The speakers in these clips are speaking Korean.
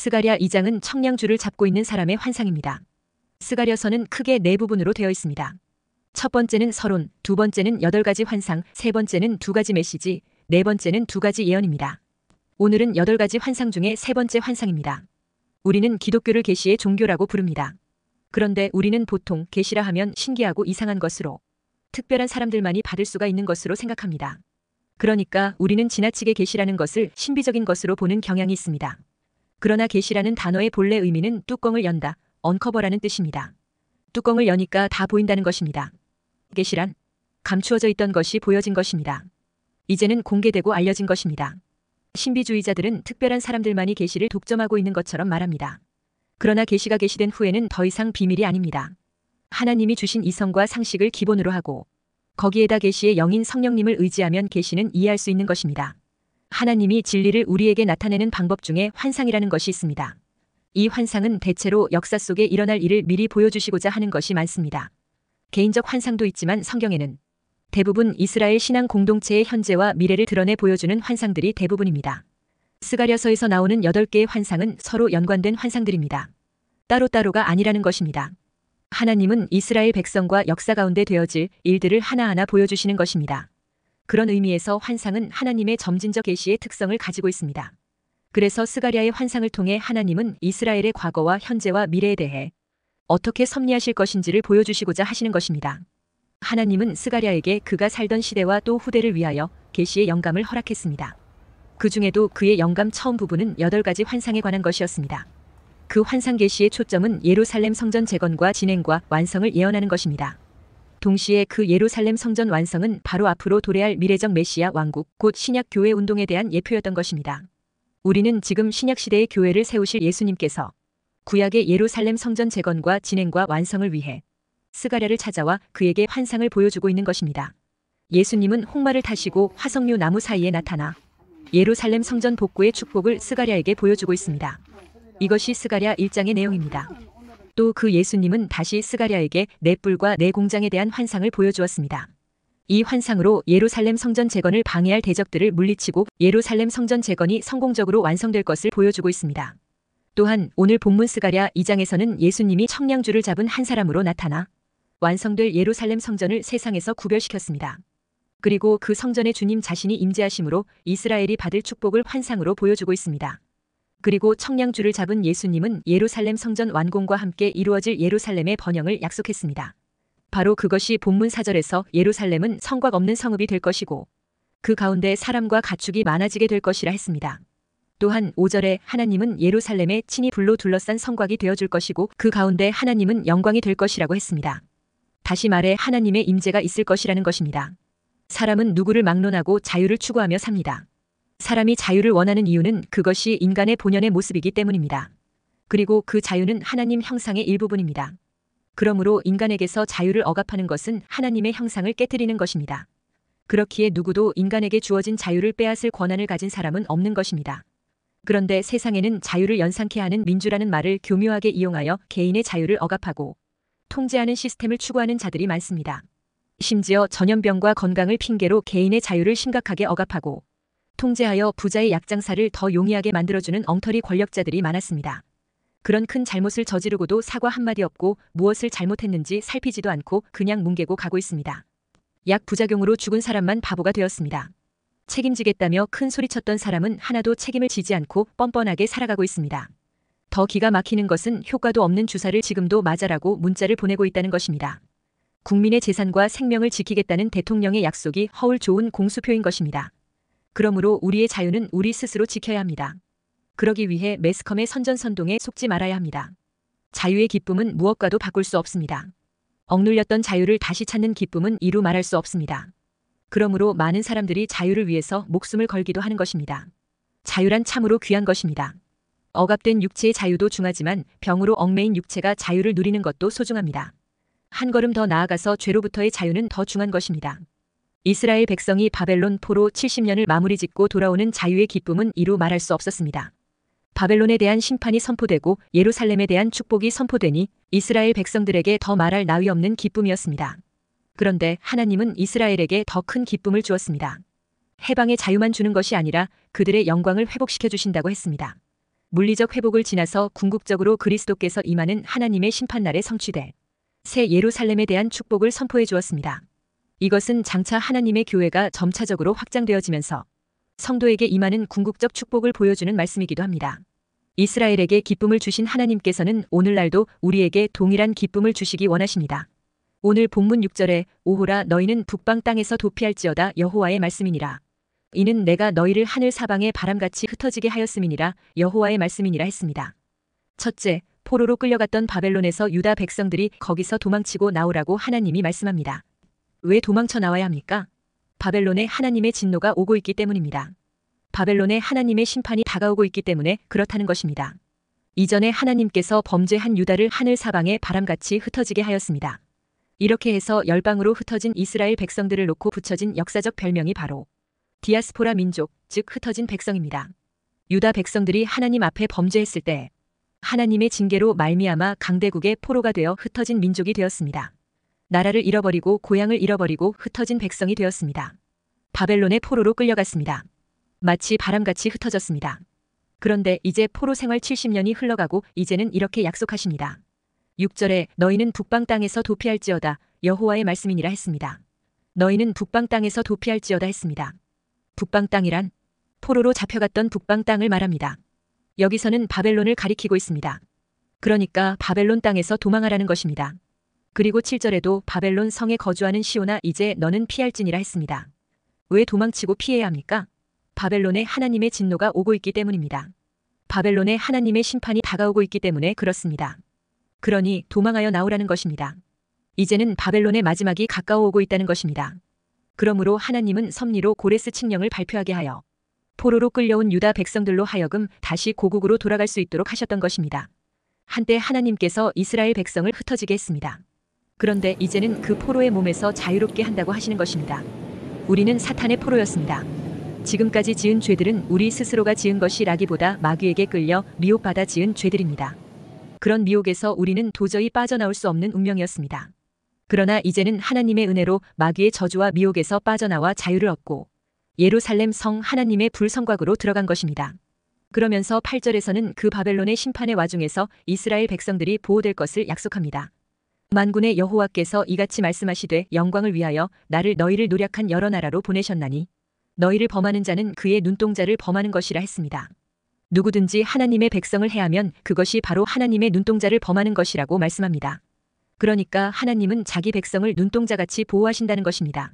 스가랴 2장은 청량주를 잡고 있는 사람의 환상입니다. 스가랴서는 크게 네 부분으로 되어 있습니다. 첫 번째는 서론, 두 번째는 여덟 가지 환상, 세 번째는 두 가지 메시지, 네 번째는 두 가지 예언입니다. 오늘은 여덟 가지 환상 중에 세 번째 환상입니다. 우리는 기독교를 계시의 종교라고 부릅니다. 그런데 우리는 보통 계시라 하면 신기하고 이상한 것으로 특별한 사람들만이 받을 수가 있는 것으로 생각합니다. 그러니까 우리는 지나치게 계시라는 것을 신비적인 것으로 보는 경향이 있습니다. 그러나 게시라는 단어의 본래 의미는 뚜껑을 연다, 언커버라는 뜻입니다. 뚜껑을 여니까 다 보인다는 것입니다. 게시란 감추어져 있던 것이 보여진 것입니다. 이제는 공개되고 알려진 것입니다. 신비주의자들은 특별한 사람들만이 게시를 독점하고 있는 것처럼 말합니다. 그러나 게시가 게시된 후에는 더 이상 비밀이 아닙니다. 하나님이 주신 이성과 상식을 기본으로 하고 거기에다 계시의 영인 성령님을 의지하면 계시는 이해할 수 있는 것입니다. 하나님이 진리를 우리에게 나타내는 방법 중에 환상이라는 것이 있습니다. 이 환상은 대체로 역사 속에 일어날 일을 미리 보여주시고자 하는 것이 많습니다. 개인적 환상도 있지만 성경에는 대부분 이스라엘 신앙 공동체의 현재와 미래를 드러내 보여주는 환상들이 대부분입니다. 스가랴서에서 나오는 8개의 환상은 서로 연관된 환상들입니다. 따로따로가 아니라는 것입니다. 하나님은 이스라엘 백성과 역사 가운데 되어질 일들을 하나하나 보여주시는 것입니다. 그런 의미에서 환상은 하나님의 점진적 계시의 특성을 가지고 있습니다. 그래서 스가리아의 환상을 통해 하나님은 이스라엘의 과거와 현재와 미래에 대해 어떻게 섭리하실 것인지를 보여주시고자 하시는 것입니다. 하나님은 스가리아에게 그가 살던 시대와 또 후대를 위하여 계시의 영감을 허락했습니다. 그 중에도 그의 영감 처음 부분은 8가지 환상에 관한 것이었습니다. 그 환상 계시의 초점은 예루살렘 성전 재건과 진행과 완성을 예언하는 것입니다. 동시에 그 예루살렘 성전 완성은 바로 앞으로 도래할 미래적 메시아 왕국, 곧 신약 교회 운동에 대한 예표였던 것입니다. 우리는 지금 신약 시대의 교회를 세우실 예수님께서 구약의 예루살렘 성전 재건과 진행과 완성을 위해 스가랴를 찾아와 그에게 환상을 보여주고 있는 것입니다. 예수님은 홍마를 타시고 화석류 나무 사이에 나타나 예루살렘 성전 복구의 축복을 스가랴에게 보여주고 있습니다. 이것이 스가랴 1장의 내용입니다. 또그 예수님은 다시 스가랴에게 내 뿔과 내 공장에 대한 환상을 보여주었습니다. 이 환상으로 예루살렘 성전 재건을 방해할 대적들을 물리치고 예루살렘 성전 재건이 성공적으로 완성될 것을 보여주고 있습니다. 또한 오늘 본문 스가랴 2장에서는 예수님이 청량주를 잡은 한 사람으로 나타나 완성될 예루살렘 성전을 세상에서 구별시켰습니다. 그리고 그성전의 주님 자신이 임재하심으로 이스라엘이 받을 축복을 환상으로 보여주고 있습니다. 그리고 청량주를 잡은 예수님은 예루살렘 성전 완공과 함께 이루어질 예루살렘의 번영을 약속했습니다. 바로 그것이 본문 4절에서 예루살렘은 성곽 없는 성읍이 될 것이고 그 가운데 사람과 가축이 많아지게 될 것이라 했습니다. 또한 5절에 하나님은 예루살렘에 친히 불로 둘러싼 성곽이 되어줄 것이고 그 가운데 하나님은 영광이 될 것이라고 했습니다. 다시 말해 하나님의 임재가 있을 것이라는 것입니다. 사람은 누구를 막론하고 자유를 추구하며 삽니다. 사람이 자유를 원하는 이유는 그것이 인간의 본연의 모습이기 때문입니다. 그리고 그 자유는 하나님 형상의 일부분입니다. 그러므로 인간에게서 자유를 억압하는 것은 하나님의 형상을 깨뜨리는 것입니다. 그렇기에 누구도 인간에게 주어진 자유를 빼앗을 권한을 가진 사람은 없는 것입니다. 그런데 세상에는 자유를 연상케 하는 민주라는 말을 교묘하게 이용하여 개인의 자유를 억압하고 통제하는 시스템을 추구하는 자들이 많습니다. 심지어 전염병과 건강을 핑계로 개인의 자유를 심각하게 억압하고 통제하여 부자의 약장사를 더 용이하게 만들어주는 엉터리 권력자들이 많았습니다. 그런 큰 잘못을 저지르고도 사과 한마디 없고 무엇을 잘못했는지 살피지도 않고 그냥 뭉개고 가고 있습니다. 약 부작용으로 죽은 사람만 바보가 되었습니다. 책임지겠다며 큰 소리쳤던 사람은 하나도 책임을 지지 않고 뻔뻔하게 살아가고 있습니다. 더 기가 막히는 것은 효과도 없는 주사를 지금도 맞아라고 문자를 보내고 있다는 것입니다. 국민의 재산과 생명을 지키겠다는 대통령의 약속이 허울 좋은 공수표인 것입니다. 그러므로 우리의 자유는 우리 스스로 지켜야 합니다. 그러기 위해 매스컴의 선전선동에 속지 말아야 합니다. 자유의 기쁨은 무엇과도 바꿀 수 없습니다. 억눌렸던 자유를 다시 찾는 기쁨은 이루 말할 수 없습니다. 그러므로 많은 사람들이 자유를 위해서 목숨을 걸기도 하는 것입니다. 자유란 참으로 귀한 것입니다. 억압된 육체의 자유도 중하지만 병으로 얽매인 육체가 자유를 누리는 것도 소중합니다. 한 걸음 더 나아가서 죄로부터의 자유는 더 중한 것입니다. 이스라엘 백성이 바벨론 포로 70년을 마무리 짓고 돌아오는 자유의 기쁨은 이루 말할 수 없었습니다. 바벨론에 대한 심판이 선포되고 예루살렘에 대한 축복이 선포되니 이스라엘 백성들에게 더 말할 나위 없는 기쁨이었습니다. 그런데 하나님은 이스라엘에게 더 큰 기쁨을 주었습니다. 해방의 자유만 주는 것이 아니라 그들의 영광을 회복시켜 주신다고 했습니다. 물리적 회복을 지나서 궁극적으로 그리스도께서 임하는 하나님의 심판날에 성취돼 새 예루살렘에 대한 축복을 선포해 주었습니다. 이것은 장차 하나님의 교회가 점차적으로 확장되어지면서 성도에게 임하는 궁극적 축복을 보여주는 말씀이기도 합니다. 이스라엘에게 기쁨을 주신 하나님께서는 오늘날도 우리에게 동일한 기쁨을 주시기 원하십니다. 오늘 본문 6절에 오호라 너희는 북방 땅에서 도피할지어다 여호와의 말씀이니라. 이는 내가 너희를 하늘 사방에 바람같이 흩어지게 하였음이니라 여호와의 말씀이니라 했습니다. 첫째, 포로로 끌려갔던 바벨론에서 유다 백성들이 거기서 도망치고 나오라고 하나님이 말씀합니다. 왜 도망쳐 나와야 합니까? 바벨론에 하나님의 진노가 오고 있기 때문입니다. 바벨론에 하나님의 심판이 다가오고 있기 때문에 그렇다는 것입니다. 이전에 하나님께서 범죄한 유다를 하늘 사방에 바람같이 흩어지게 하였습니다. 이렇게 해서 열방으로 흩어진 이스라엘 백성들을 놓고 붙여진 역사적 별명이 바로 디아스포라 민족, 즉 흩어진 백성입니다. 유다 백성들이 하나님 앞에 범죄했을 때 하나님의 징계로 말미암아 강대국의 포로가 되어 흩어진 민족이 되었습니다. 나라를 잃어버리고 고향을 잃어버리고 흩어진 백성이 되었습니다. 바벨론의 포로로 끌려갔습니다. 마치 바람같이 흩어졌습니다. 그런데 이제 포로 생활 70년이 흘러가고 이제는 이렇게 약속하십니다. 6절에 너희는 북방 땅에서 도피할지어다 여호와의 말씀이니라 했습니다. 너희는 북방 땅에서 도피할지어다 했습니다. 북방 땅이란 포로로 잡혀갔던 북방 땅을 말합니다. 여기서는 바벨론을 가리키고 있습니다. 그러니까 바벨론 땅에서 도망하라는 것입니다. 그리고 7절에도 바벨론 성에 거주하는 시오나 이제 너는 피할지이라 했습니다. 왜 도망치고 피해야 합니까? 바벨론에 하나님의 진노가 오고 있기 때문입니다. 바벨론에 하나님의 심판이 다가오고 있기 때문에 그렇습니다. 그러니 도망하여 나오라는 것입니다. 이제는 바벨론의 마지막이 가까워오고 있다는 것입니다. 그러므로 하나님은 섭리로 고레스 칙령을 발표하게 하여 포로로 끌려온 유다 백성들로 하여금 다시 고국으로 돌아갈 수 있도록 하셨던 것입니다. 한때 하나님께서 이스라엘 백성을 흩어지게 했습니다. 그런데 이제는 그 포로의 몸에서 자유롭게 한다고 하시는 것입니다. 우리는 사탄의 포로였습니다. 지금까지 지은 죄들은 우리 스스로가 지은 것이라기보다 마귀에게 끌려 미혹받아 지은 죄들입니다. 그런 미혹에서 우리는 도저히 빠져나올 수 없는 운명이었습니다. 그러나 이제는 하나님의 은혜로 마귀의 저주와 미혹에서 빠져나와 자유를 얻고 예루살렘 성 하나님의 불성곽으로 들어간 것입니다. 그러면서 8절에서는 그 바벨론의 심판의 와중에서 이스라엘 백성들이 보호될 것을 약속합니다. 만군의 여호와께서 이같이 말씀하시되 영광을 위하여 나를 너희를 노력한 여러 나라로 보내셨나니 너희를 범하는 자는 그의 눈동자를 범하는 것이라 했습니다. 누구든지 하나님의 백성을 해하면 그것이 바로 하나님의 눈동자를 범하는 것이라고 말씀합니다. 그러니까 하나님은 자기 백성을 눈동자같이 보호하신다는 것입니다.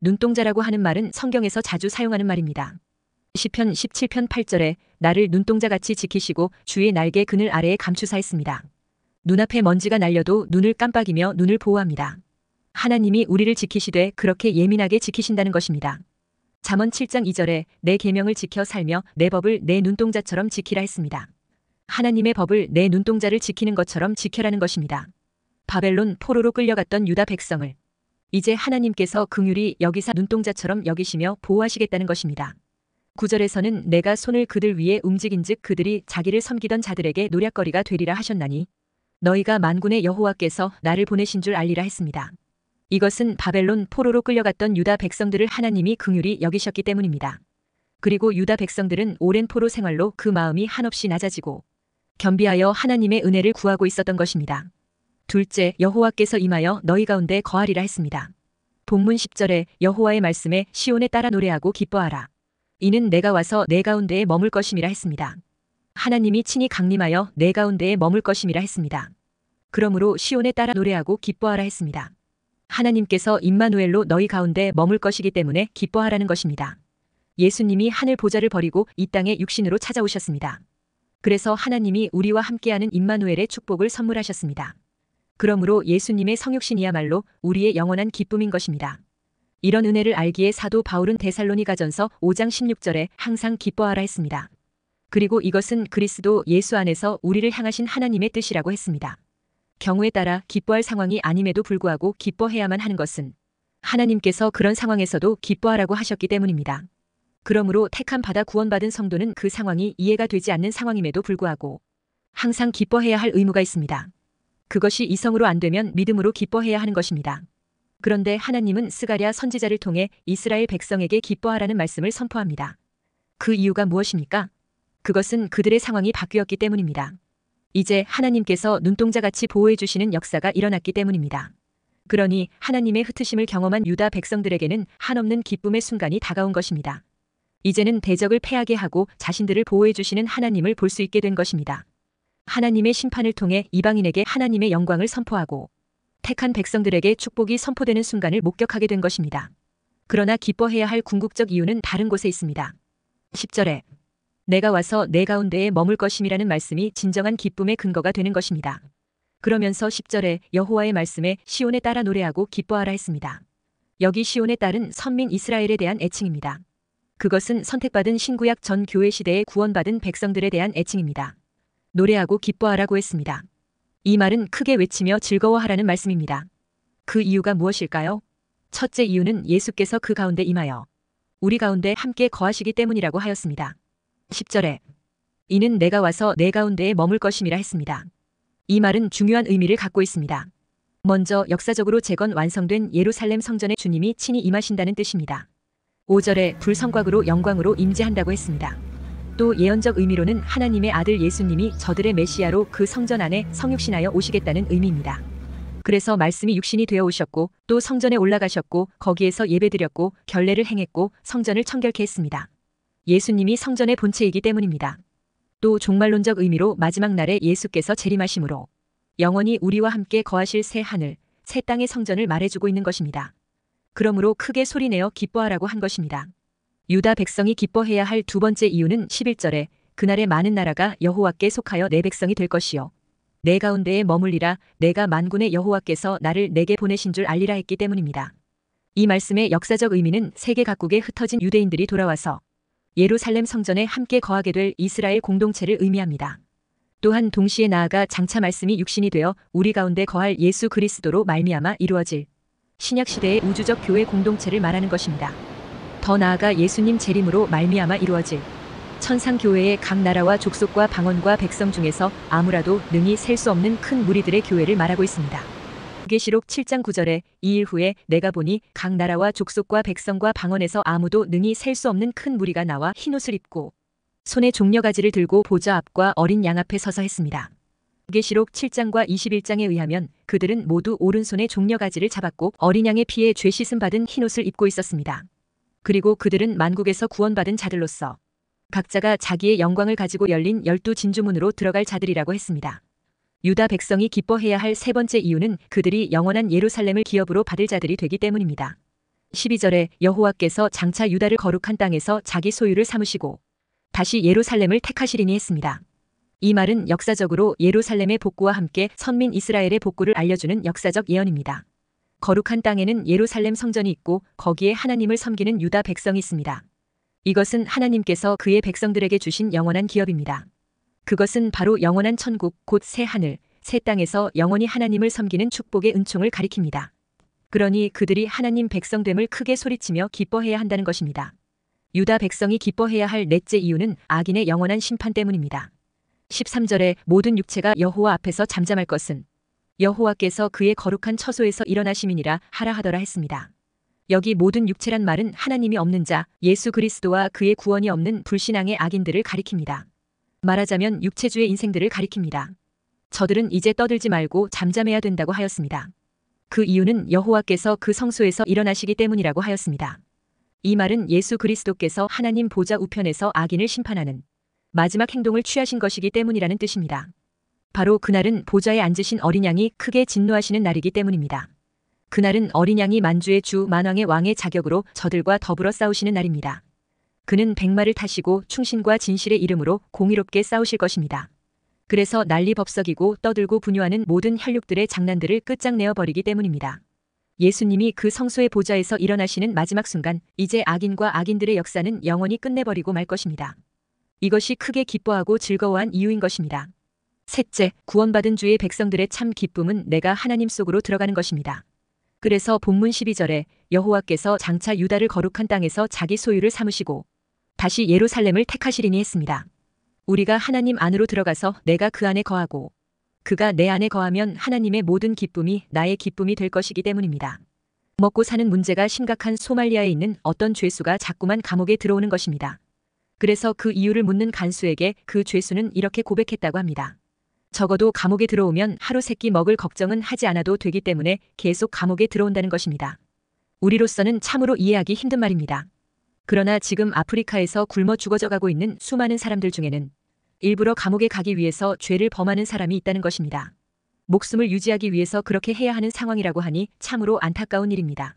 눈동자라고 하는 말은 성경에서 자주 사용하는 말입니다. 10편 17편 8절에 나를 눈동자같이 지키시고 주의 날개 그늘 아래에 감추사 했습니다. 눈앞에 먼지가 날려도 눈을 깜빡이며 눈을 보호합니다. 하나님이 우리를 지키시되 그렇게 예민하게 지키신다는 것입니다. 잠언 7장 2절에 내 계명을 지켜 살며 내 법을 내 눈동자처럼 지키라 했습니다. 하나님의 법을 내 눈동자를 지키는 것처럼 지켜라는 것입니다. 바벨론 포로로 끌려갔던 유다 백성을 이제 하나님께서 긍휼이 여기사 눈동자처럼 여기시며 보호하시겠다는 것입니다. 9절에서는 내가 손을 그들 위에 움직인 즉 그들이 자기를 섬기던 자들에게 노략거리가 되리라 하셨나니 너희가 만군의 여호와께서 나를 보내신 줄 알리라 했습니다. 이것은 바벨론 포로로 끌려갔던 유다 백성들을 하나님이 긍휼히 여기셨기 때문입니다. 그리고 유다 백성들은 오랜 포로 생활로 그 마음이 한없이 낮아지고 겸비하여 하나님의 은혜를 구하고 있었던 것입니다. 둘째, 여호와께서 임하여 너희 가운데 거하리라 했습니다. 본문 10절에 여호와의 말씀에 시온에 따라 노래하고 기뻐하라. 이는 내가 와서 내 가운데에 머물 것임이라 했습니다. 하나님이 친히 강림하여 내 가운데에 머물 것임이라 했습니다. 그러므로 시온에 따라 노래하고 기뻐하라 했습니다. 하나님께서 임마누엘로 너희 가운데 머물 것이기 때문에 기뻐하라는 것입니다. 예수님이 하늘 보좌를 버리고 이 땅에 육신으로 찾아오셨습니다. 그래서 하나님이 우리와 함께하는 임마누엘의 축복을 선물하셨습니다. 그러므로 예수님의 성육신이야말로 우리의 영원한 기쁨인 것입니다. 이런 은혜를 알기에 사도 바울은 데살로니가전서 5장 16절에 항상 기뻐하라 했습니다. 그리고 이것은 그리스도 예수 안에서 우리를 향하신 하나님의 뜻이라고 했습니다. 경우에 따라 기뻐할 상황이 아님에도 불구하고 기뻐해야만 하는 것은 하나님께서 그런 상황에서도 기뻐하라고 하셨기 때문입니다. 그러므로 택한 받아 구원받은 성도는 그 상황이 이해가 되지 않는 상황임에도 불구하고 항상 기뻐해야 할 의무가 있습니다. 그것이 이성으로 안 되면 믿음으로 기뻐해야 하는 것입니다. 그런데 하나님은 스가랴 선지자를 통해 이스라엘 백성에게 기뻐하라는 말씀을 선포합니다. 그 이유가 무엇입니까? 그것은 그들의 상황이 바뀌었기 때문입니다. 이제 하나님께서 눈동자같이 보호해주시는 역사가 일어났기 때문입니다. 그러니 하나님의 흩으심을 경험한 유다 백성들에게는 한없는 기쁨의 순간이 다가온 것입니다. 이제는 대적을 패하게 하고 자신들을 보호해주시는 하나님을 볼 수 있게 된 것입니다. 하나님의 심판을 통해 이방인에게 하나님의 영광을 선포하고 택한 백성들에게 축복이 선포되는 순간을 목격하게 된 것입니다. 그러나 기뻐해야 할 궁극적 이유는 다른 곳에 있습니다. 10절에 내가 와서 내 가운데에 머물 것임이라는 말씀이 진정한 기쁨의 근거가 되는 것입니다. 그러면서 10절에 여호와의 말씀에 시온에 따라 노래하고 기뻐하라 했습니다. 여기 시온의 딸은 선민 이스라엘에 대한 애칭입니다. 그것은 선택받은 신구약 전 교회 시대에 구원받은 백성들에 대한 애칭입니다. 노래하고 기뻐하라고 했습니다. 이 말은 크게 외치며 즐거워하라는 말씀입니다. 그 이유가 무엇일까요? 첫째 이유는 예수께서 그 가운데 임하여 우리 가운데 함께 거하시기 때문이라고 하였습니다. 10절에 이는 내가 와서 내 가운데에 머물 것임이라 했습니다. 이 말은 중요한 의미를 갖고 있습니다. 먼저 역사적으로 재건 완성된 예루살렘 성전의 주님이 친히 임하신다는 뜻입니다. 5절에 불성곽으로 영광으로 임재한다고 했습니다. 또 예언적 의미로는 하나님의 아들 예수님이 저들의 메시아로 그 성전 안에 성육신하여 오시겠다는 의미입니다. 그래서 말씀이 육신이 되어 오셨고 또 성전에 올라가셨고 거기에서 예배드렸고 결례를 행했고 성전을 청결케 했습니다. 예수님이 성전의 본체이기 때문입니다. 또 종말론적 의미로 마지막 날에 예수께서 재림하심으로 영원히 우리와 함께 거하실 새 하늘, 새 땅의 성전을 말해주고 있는 것입니다. 그러므로 크게 소리내어 기뻐하라고 한 것입니다. 유다 백성이 기뻐해야 할 두 번째 이유는 11절에 그날에 많은 나라가 여호와께 속하여 내 백성이 될 것이요. 내 가운데에 머물리라 내가 만군의 여호와께서 나를 내게 보내신 줄 알리라 했기 때문입니다. 이 말씀의 역사적 의미는 세계 각국에 흩어진 유대인들이 돌아와서 예루살렘 성전에 함께 거하게 될 이스라엘 공동체를 의미합니다. 또한 동시에 나아가 장차 말씀이 육신이 되어 우리 가운데 거할 예수 그리스도로 말미암아 이루어질 신약 시대의 우주적 교회 공동체를 말하는 것입니다. 더 나아가 예수님 재림으로 말미암아 이루어질 천상 교회의 각 나라와 족속과 방언과 백성 중에서 아무라도 능히 셀 수 없는 큰 무리들의 교회를 말하고 있습니다. 계시록 7장 9절에 이일 후에 내가 보니 각 나라와 족속과 백성과 방언에서 아무도 능히 셀 수 없는 큰 무리가 나와 흰옷을 입고 손에 종려가지를 들고 보좌 앞과 어린 양 앞에 서서 했습니다. 계시록 7장과 21장에 의하면 그들은 모두 오른손에 종려가지를 잡았고 어린 양의 피에 죄 씻음 받은 흰옷을 입고 있었습니다. 그리고 그들은 만국에서 구원받은 자들로서 각자가 자기의 영광을 가지고 열린 열두 진주문으로 들어갈 자들이라고 했습니다. 유다 백성이 기뻐해야 할 세 번째 이유는 그들이 영원한 예루살렘을 기업으로 받을 자들이 되기 때문입니다. 12절에 여호와께서 장차 유다를 거룩한 땅에서 자기 소유를 삼으시고 다시 예루살렘을 택하시리니 했습니다. 이 말은 역사적으로 예루살렘의 복구와 함께 선민 이스라엘의 복구를 알려주는 역사적 예언입니다. 거룩한 땅에는 예루살렘 성전이 있고 거기에 하나님을 섬기는 유다 백성이 있습니다. 이것은 하나님께서 그의 백성들에게 주신 영원한 기업입니다. 그것은 바로 영원한 천국 곧 새 하늘, 새 땅에서 영원히 하나님을 섬기는 축복의 은총을 가리킵니다. 그러니 그들이 하나님 백성됨을 크게 소리치며 기뻐해야 한다는 것입니다. 유다 백성이 기뻐해야 할 넷째 이유는 악인의 영원한 심판 때문입니다. 13절에 모든 육체가 여호와 앞에서 잠잠할 것은 여호와께서 그의 거룩한 처소에서 일어나심이니라 하라 하더라 했습니다. 여기 모든 육체란 말은 하나님이 없는 자, 예수 그리스도와 그의 구원이 없는 불신앙의 악인들을 가리킵니다. 말하자면 육체주의 인생들을 가리킵니다. 저들은 이제 떠들지 말고 잠잠해야 된다고 하였습니다. 그 이유는 여호와께서 그 성소에서 일어나시기 때문이라고 하였습니다. 이 말은 예수 그리스도께서 하나님 보좌 우편에서 악인을 심판하는 마지막 행동을 취하신 것이기 때문이라는 뜻입니다. 바로 그날은 보좌에 앉으신 어린 양이 크게 진노하시는 날이기 때문입니다. 그날은 어린 양이 만주의 주 만왕의 왕의 자격으로 저들과 더불어 싸우시는 날입니다. 그는 백마를 타시고 충신과 진실의 이름으로 공의롭게 싸우실 것입니다. 그래서 난리법석이고 떠들고 분유하는 모든 혈육들의 장난들을 끝장내어 버리기 때문입니다. 예수님이 그 성소의 보좌에서 일어나시는 마지막 순간 이제 악인과 악인들의 역사는 영원히 끝내버리고 말 것입니다. 이것이 크게 기뻐하고 즐거워한 이유인 것입니다. 셋째, 구원받은 주의 백성들의 참 기쁨은 내가 하나님 속으로 들어가는 것입니다. 그래서 본문 12절에 여호와께서 장차 유다를 거룩한 땅에서 자기 소유를 삼으시고 다시 예루살렘을 택하시리니 했습니다. 우리가 하나님 안으로 들어가서 내가 그 안에 거하고 그가 내 안에 거하면 하나님의 모든 기쁨이 나의 기쁨이 될 것이기 때문입니다. 먹고 사는 문제가 심각한 소말리아에 있는 어떤 죄수가 자꾸만 감옥에 들어오는 것입니다. 그래서 그 이유를 묻는 간수에게 그 죄수는 이렇게 고백했다고 합니다. 적어도 감옥에 들어오면 하루 세 끼 먹을 걱정은 하지 않아도 되기 때문에 계속 감옥에 들어온다는 것입니다. 우리로서는 참으로 이해하기 힘든 말입니다. 그러나 지금 아프리카에서 굶어 죽어져 가고 있는 수많은 사람들 중에는 일부러 감옥에 가기 위해서 죄를 범하는 사람이 있다는 것입니다. 목숨을 유지하기 위해서 그렇게 해야 하는 상황이라고 하니 참으로 안타까운 일입니다.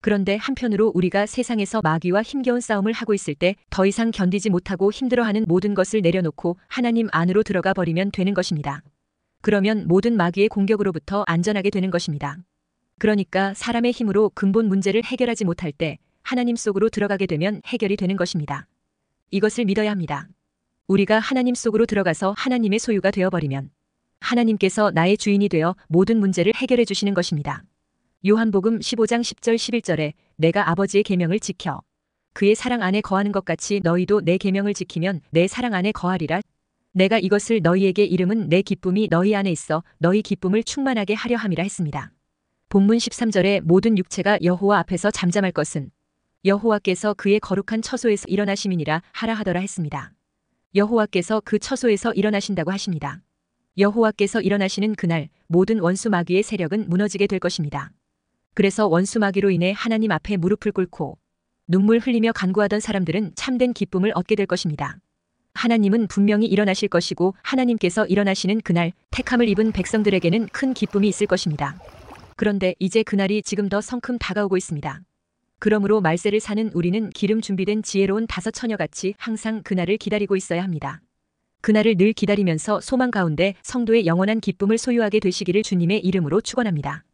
그런데 한편으로 우리가 세상에서 마귀와 힘겨운 싸움을 하고 있을 때 더 이상 견디지 못하고 힘들어하는 모든 것을 내려놓고 하나님 안으로 들어가 버리면 되는 것입니다. 그러면 모든 마귀의 공격으로부터 안전하게 되는 것입니다. 그러니까 사람의 힘으로 근본 문제를 해결하지 못할 때 하나님 속으로 들어가게 되면 해결이 되는 것입니다. 이것을 믿어야 합니다. 우리가 하나님 속으로 들어가서 하나님의 소유가 되어버리면 하나님께서 나의 주인이 되어 모든 문제를 해결해 주시는 것입니다. 요한복음 15장 10절 11절에 내가 아버지의 계명을 지켜 그의 사랑 안에 거하는 것 같이 너희도 내 계명을 지키면 내 사랑 안에 거하리라. 내가 이것을 너희에게 이름은 내 기쁨이 너희 안에 있어 너희 기쁨을 충만하게 하려 함이라 했습니다. 본문 13절에 모든 육체가 여호와 앞에서 잠잠할 것은 여호와께서 그의 거룩한 처소에서 일어나심이니라 하라 하더라 했습니다. 여호와께서 그 처소에서 일어나신다고 하십니다. 여호와께서 일어나시는 그날 모든 원수 마귀의 세력은 무너지게 될 것입니다. 그래서 원수 마귀로 인해 하나님 앞에 무릎을 꿇고 눈물 흘리며 간구하던 사람들은 참된 기쁨을 얻게 될 것입니다. 하나님은 분명히 일어나실 것이고 하나님께서 일어나시는 그날 택함을 입은 백성들에게는 큰 기쁨이 있을 것입니다. 그런데 이제 그날이 지금 더 성큼 다가오고 있습니다. 그러므로 말세를 사는 우리는 기름 준비된 지혜로운 다섯 처녀같이 항상 그날을 기다리고 있어야 합니다. 그날을 늘 기다리면서 소망 가운데 성도의 영원한 기쁨을 소유하게 되시기를 주님의 이름으로 축원합니다.